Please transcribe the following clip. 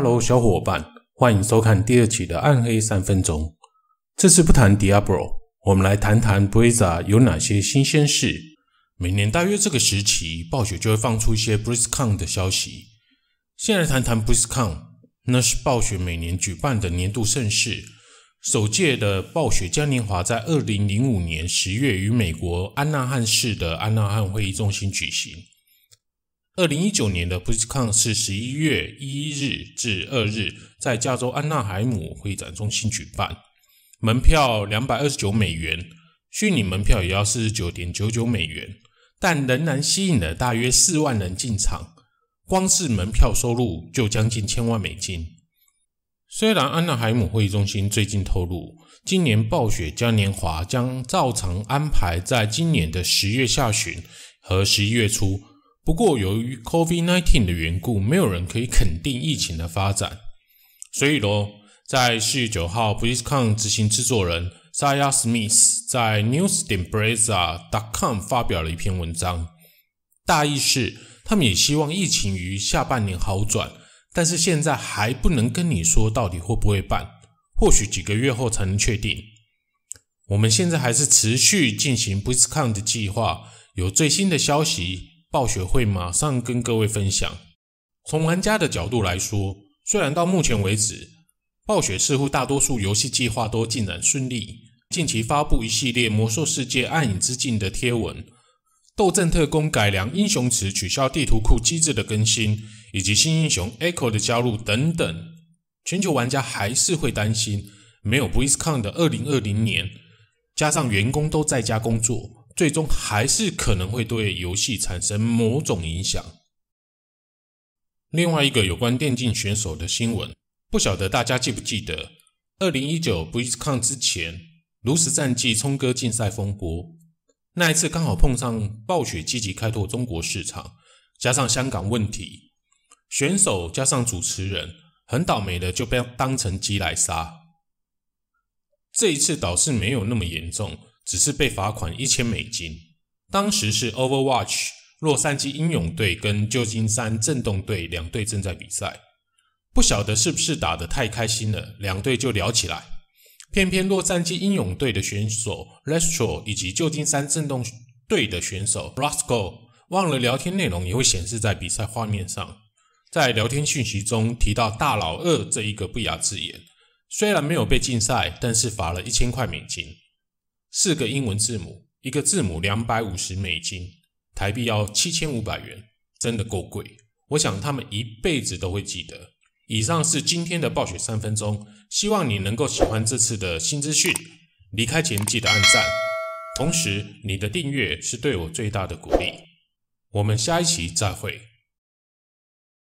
Hello，小伙伴，欢迎收看第二期的《暗黑三分钟》。这次不谈 Diablo，我们来谈谈 b r i z z a 有哪些新鲜事。每年大约这个时期，暴雪就会放出一些 BlizzCon 的消息。先来谈谈 BlizzCon，那是暴雪每年举办的年度盛事。首届的暴雪嘉年华在二零零五年十月于美国安娜汉市的安娜汉会议中心举行。二零一九年的 BlizzCon 是十一月一日至二日在加州安娜海姆会展中心举办，门票两百二十九美元，虚拟门票也要四十九点九九美元，但仍然吸引了大约四万人进场，光是门票收入就将近千万美金。虽然安娜海姆会议中心最近透露，今年暴雪嘉年华将照常安排在今年的十月下旬和十一月初。不过，由于 COVID-19 的缘故，没有人可以肯定疫情的发展。所以咯，在四月九号 b r i s c o n 执行制作人 a y a s m i t h 在 News. 点 b r a z a dot com 发表了一篇文章，大意是他们也希望疫情于下半年好转，但是现在还不能跟你说到底会不会办，或许几个月后才能确定。我们现在还是持续进行 b r i s c o n 的计划，有最新的消息。暴雪会马上跟各位分享。从玩家的角度来说，虽然到目前为止，暴雪似乎大多数游戏计划都进展顺利。近期发布一系列《魔兽世界：暗影之境》的贴文、斗阵特工改良、英雄池取消地图库机制的更新，以及新英雄 Echo 的加入等等，全球玩家还是会担心没有 BlizzCon 的二零二零年，加上员工都在家工作。最终还是可能会对游戏产生某种影响。另外一个有关电竞选手的新闻，不晓得大家记不记得，二零一九不一抗之前，炉石战绩冲哥竞赛风波，那一次刚好碰上暴雪积极开拓中国市场，加上香港问题，选手加上主持人很倒霉的就被当成鸡来杀。这一次倒是没有那么严重。只是被罚款一千美金。当时是 Overwatch 洛杉矶英勇队跟旧金山震动队两队正在比赛，不晓得是不是打得太开心了，两队就聊起来。偏偏洛杉矶英勇队的选手 Restor 以及旧金山震动队的选手 Roscoe 忘了聊天内容也会显示在比赛画面上，在聊天讯息中提到“大佬二”这一个不雅字眼，虽然没有被禁赛，但是罚了一千块美金。四个英文字母，一个字母两百五十美金，台币要七千五百元，真的够贵。我想他们一辈子都会记得。以上是今天的暴雪三分钟，希望你能够喜欢这次的新资讯。离开前记得按赞，同时你的订阅是对我最大的鼓励。我们下一期再会。